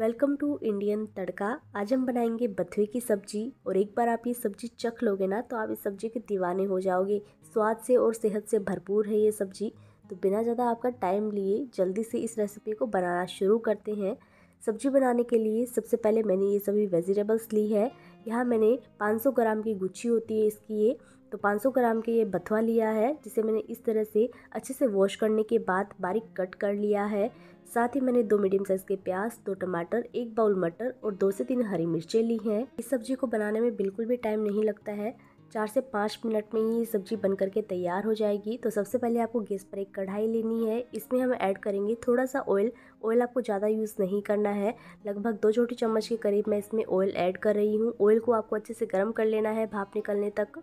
welcome to Indian तड़का आज हम बनाएंगे बथुए की सब्जी और एक बार आप ये सब्जी चख लोगे ना तो आप इस सब्जी के दीवाने हो जाओगे स्वाद से और सेहत से भरपूर है ये सब्जी तो बिना ज़्यादा आपका टाइम लिए जल्दी से इस रेसिपी को बनाना शुरू करते हैं सब्जी बनाने के लिए सबसे पहले मैंने ये सभी वेजिटेबल्स ली है यहाँ मैंने पाँच ग्राम की गुच्छी होती है इसकी ये तो 500 ग्राम के ये बथुआ लिया है जिसे मैंने इस तरह से अच्छे से वॉश करने के बाद बारीक कट कर लिया है साथ ही मैंने दो मीडियम साइज़ के प्याज दो टमाटर एक बाउल मटर और दो से तीन हरी मिर्चें ली हैं इस सब्जी को बनाने में बिल्कुल भी टाइम नहीं लगता है चार से पाँच मिनट में ही ये सब्जी बन करके तैयार हो जाएगी तो सबसे पहले आपको गैस पर एक कढ़ाई लेनी है इसमें हम ऐड करेंगे थोड़ा सा ऑयल ऑयल आपको ज़्यादा यूज़ नहीं करना है लगभग दो छोटी चम्मच के करीब मैं इसमें ऑयल ऐड कर रही हूँ ऑयल को आपको अच्छे से गर्म कर लेना है भाप निकलने तक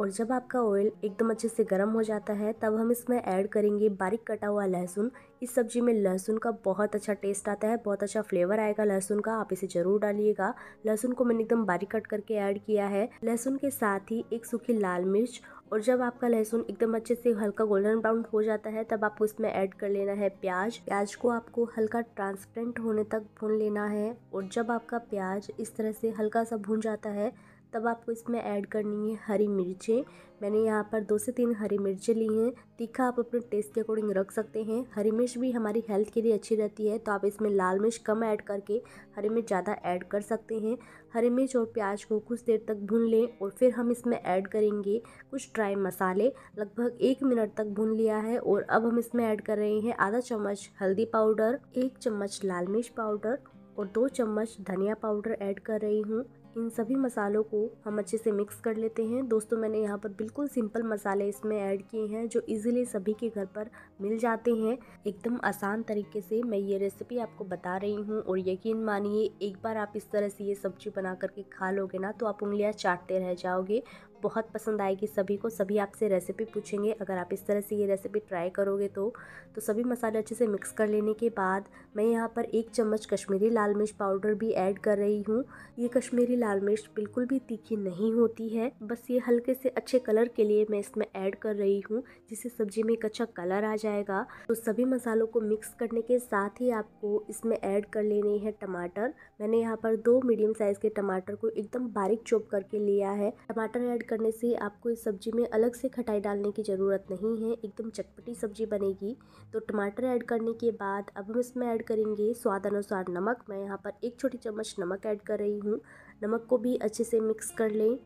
और जब आपका ऑयल एकदम अच्छे से गर्म हो जाता है तब हम इसमें ऐड करेंगे बारीक कटा हुआ लहसुन इस सब्जी में लहसुन का बहुत अच्छा टेस्ट आता है बहुत अच्छा फ्लेवर आएगा लहसुन का आप इसे ज़रूर डालिएगा लहसुन को मैंने एकदम बारीक कट करके ऐड किया है लहसुन के साथ ही एक सूखी लाल मिर्च और जब आपका लहसुन एकदम अच्छे से हल्का गोल्डन ब्राउन हो जाता है तब आपको इसमें ऐड कर लेना है प्याज प्याज को आपको हल्का ट्रांसपेरेंट होने तक भून लेना है और जब आपका प्याज इस तरह से हल्का सा भून जाता है तब आपको इसमें ऐड करनी है हरी मिर्चें मैंने यहाँ पर दो से तीन हरी मिर्चें ली हैं तीखा आप अपने टेस्ट के अकॉर्डिंग रख सकते हैं हरी मिर्च भी हमारी हेल्थ के लिए अच्छी रहती है तो आप इसमें लाल मिर्च कम ऐड करके हरी मिर्च ज़्यादा ऐड कर सकते हैं हरी मिर्च और प्याज को कुछ देर तक भून लें और फिर हम इसमें ऐड करेंगे कुछ ड्राई मसाले लगभग एक मिनट तक भून लिया है और अब हम इसमें ऐड कर रहे हैं आधा चम्मच हल्दी पाउडर एक चम्मच लाल मिर्च पाउडर और दो चम्मच धनिया पाउडर ऐड कर रही हूँ इन सभी मसालों को हम अच्छे से मिक्स कर लेते हैं दोस्तों मैंने यहाँ पर बिल्कुल सिंपल मसाले इसमें ऐड किए हैं जो इजीली सभी के घर पर मिल जाते हैं एकदम आसान तरीके से मैं ये रेसिपी आपको बता रही हूँ और यकीन मानिए एक बार आप इस तरह से ये सब्जी बना करके खा लोगे ना तो आप उंगलियाँ चाटते रह जाओगे बहुत पसंद आएगी सभी को सभी आपसे रेसिपी पूछेंगे अगर आप इस तरह से ये रेसिपी ट्राई करोगे तो तो सभी मसाले अच्छे से मिक्स कर लेने के बाद मैं यहाँ पर एक चम्मच कश्मीरी लाल मिर्च पाउडर भी ऐड कर रही हूँ ये कश्मीरी लाल मिर्च बिल्कुल भी तीखी नहीं होती है बस ये हल्के से अच्छे कलर के लिए मैं इसमें ऐड कर रही हूँ जिससे सब्जी में एक अच्छा कलर आ जाएगा तो सभी मसालों को मिक्स करने के साथ ही आपको इसमें ऐड कर लेने हैं टमाटर मैंने यहाँ पर दो मीडियम साइज़ के टमाटर को एकदम बारीक चोप करके लिया है टमाटर ऐड करने से आपको इस सब्जी में अलग से खटाई डालने की ज़रूरत नहीं है एकदम चटपटी सब्जी बनेगी तो टमाटर ऐड करने के बाद अब हम इसमें ऐड करेंगे स्वाद अनुसार नमक मैं यहाँ पर एक छोटी चम्मच नमक ऐड कर रही हूँ नमक को भी अच्छे से मिक्स कर लें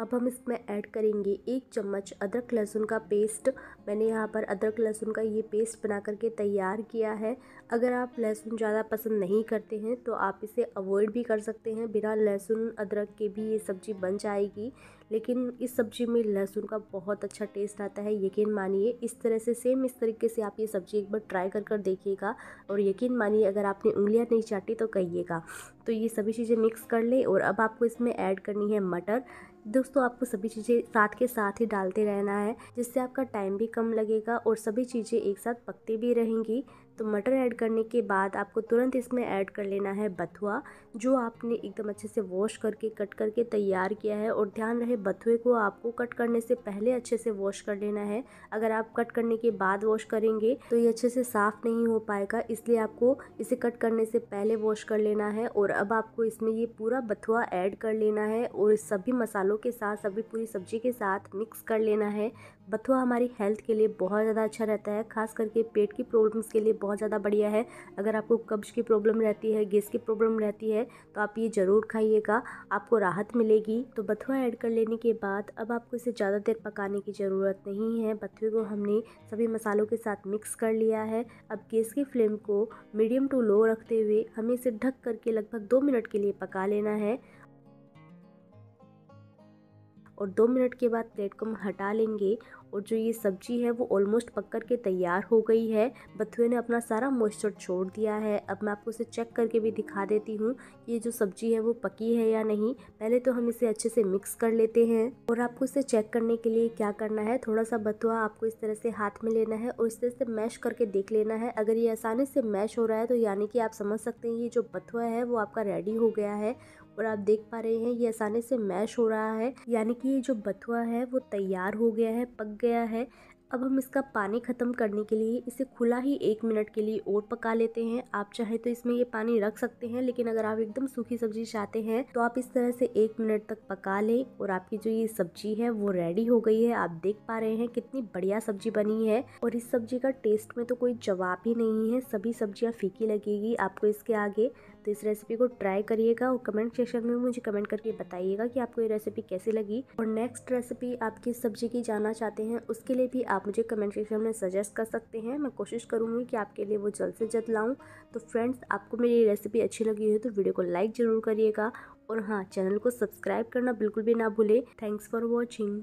अब हम इसमें ऐड करेंगे एक चम्मच अदरक लहसुन का पेस्ट मैंने यहाँ पर अदरक लहसुन का ये पेस्ट बना करके तैयार किया है अगर आप लहसुन ज़्यादा पसंद नहीं करते हैं तो आप इसे अवॉइड भी कर सकते हैं बिना लहसुन अदरक के भी ये सब्ज़ी बन जाएगी लेकिन इस सब्ज़ी में लहसुन का बहुत अच्छा टेस्ट आता है यकीन मानिए इस तरह से सेम इस तरीके से आप ये सब्ज़ी एक बार ट्राई कर कर देखिएगा और यकीन मानिए अगर आपने उंगलियाँ नहीं चाटी तो कहिएगा तो ये सभी चीज़ें मिक्स कर लें और अब आपको इसमें ऐड करनी है मटर दोस्तों आपको सभी चीज़ें साथ के साथ ही डालते रहना है जिससे आपका टाइम भी कम लगेगा और सभी चीज़ें एक साथ पकती भी रहेंगी तो मटर ऐड करने के बाद आपको तुरंत इसमें ऐड कर लेना है बथुआ जो आपने एकदम अच्छे से वॉश करके कट करके तैयार किया है और ध्यान रहे बथुए को आपको कट करने से पहले अच्छे से वॉश कर लेना है अगर आप कट करने के बाद वॉश करेंगे तो ये अच्छे से साफ़ नहीं हो पाएगा इसलिए आपको इसे कट करने से पहले वॉश कर लेना है और अब आपको इसमें ये पूरा बथुआ ऐड कर लेना है और सभी मसालों के साथ सभी पूरी सब्जी के साथ मिक्स कर लेना है बथुआ हमारी हेल्थ के लिए बहुत ज़्यादा अच्छा रहता है खास करके पेट की प्रॉब्लम्स के लिए बहुत ज़्यादा बढ़िया है अगर आपको कब्ज की प्रॉब्लम रहती है गैस की प्रॉब्लम रहती है तो आप ये ज़रूर खाइएगा आपको राहत मिलेगी तो बथुआ ऐड कर लेने के बाद अब आपको इसे ज़्यादा देर पकाने की ज़रूरत नहीं है बथुए को हमने सभी मसालों के साथ मिक्स कर लिया है अब गैस की फ्लेम को मीडियम टू लो रखते हुए हमें इसे ढक करके लगभग दो मिनट के लिए पका लेना है और दो मिनट के बाद प्लेट को हम हटा लेंगे और जो ये सब्जी है वो ऑलमोस्ट पक कर के तैयार हो गई है बथुए ने अपना सारा मॉइस्चर छोड़ दिया है अब मैं आपको इसे चेक करके भी दिखा देती हूँ कि ये जो सब्जी है वो पकी है या नहीं पहले तो हम इसे अच्छे से मिक्स कर लेते हैं और आपको इसे चेक करने के लिए क्या करना है थोड़ा सा बथुआ आपको इस तरह से हाथ में लेना है और इस तरह से मैश करके देख लेना है अगर ये आसानी से मैश हो रहा है तो यानी कि आप समझ सकते हैं ये जो बथुआ है वो आपका रेडी हो गया है और आप देख पा रहे हैं ये आसानी से मैश हो रहा है यानी कि ये जो बथुआ है वो तैयार हो गया है पक गया है अब हम इसका पानी ख़त्म करने के लिए इसे खुला ही एक मिनट के लिए और पका लेते हैं आप चाहे तो इसमें ये पानी रख सकते हैं लेकिन अगर आप एकदम सूखी सब्जी चाहते हैं तो आप इस तरह से एक मिनट तक पका लें और आपकी जो ये सब्जी है वो रेडी हो गई है आप देख पा रहे हैं कितनी बढ़िया सब्जी बनी है और इस सब्जी का टेस्ट में तो कोई जवाब ही नहीं है सभी सब्जियाँ फीकी लगेगी आपको इसके आगे तो इस रेसिपी को ट्राई करिएगा और कमेंट सेक्शन में मुझे कमेंट करके बताइएगा कि आपको ये रेसिपी कैसी लगी और नेक्स्ट रेसिपी आप किस सब्जी की जानना चाहते हैं उसके लिए भी आप मुझे कमेंट सेक्शन में सजेस्ट कर सकते हैं मैं कोशिश करूँगी कि आपके लिए वो जल्द से जल्द लाऊँ तो फ्रेंड्स आपको मेरी रेसिपी अच्छी लगी है तो वीडियो को लाइक ज़रूर करिएगा और हाँ चैनल को सब्सक्राइब करना बिल्कुल भी ना भूलें थैंक्स फॉर वॉचिंग